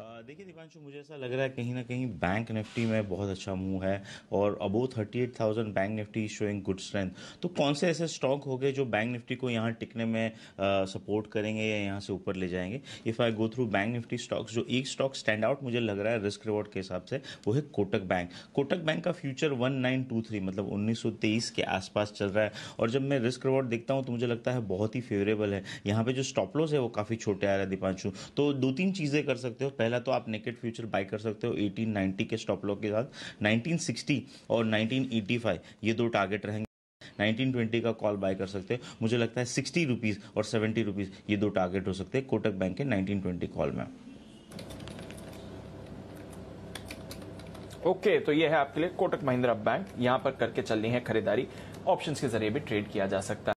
देखिए दीपांशु मुझे ऐसा लग रहा है कहीं ना कहीं बैंक निफ्टी में बहुत अच्छा मूव है और above thousand bank Nifty showing good strength तो कौन से ऐसे स्टॉक हो गए जो बैंक निफ्टी को यहाँ टिकने में सपोर्ट करेंगे या यहाँ से ऊपर ले जाएंगे if I go through bank Nifty stocks जो एक स्टॉक स्टैंड आउट मुझे लग रहा है रिस्क रिवॉर्ड के हिसाब से वो है कोटक बैंक कोटक बैंक का फ्यूचर थ्री मतलब तेईस के आसपास चल रहा है और जब मैं रिस्क रिवॉर्ड देखता हूँ तो मुझे लगता है बहुत ही फेवरेबल है यहाँ पे जो स्टॉपलॉस है वो काफ़ी छोटे आ रहा है दीपांशु तो दो तीन चीज़ें कर सकते हो पहला तो आप नेकेट फ्यूचर बाई कर सकते हो 1890 के स्टॉप लॉक के साथ 1960 और 1985 ये दो टारगेट रहेंगे 1920 का कॉल बाय कर सकते हो मुझे लगता है सिक्सटी रुपीज़ और सेवेंटी रुपीज़ ये दो टारगेट हो सकते हैं कोटक बैंक के 1920 कॉल में ओके okay, तो ये है आपके लिए कोटक महिंद्रा बैंक यहां पर करके चलनी है खरीदारी ऑप्शंस के जरिए भी ट्रेड किया जा सकता है